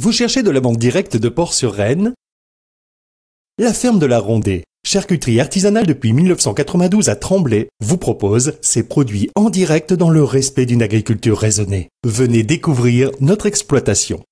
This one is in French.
Vous cherchez de la vente directe de porc sur Rennes La ferme de la Rondée, charcuterie artisanale depuis 1992 à Tremblay, vous propose ses produits en direct dans le respect d'une agriculture raisonnée. Venez découvrir notre exploitation.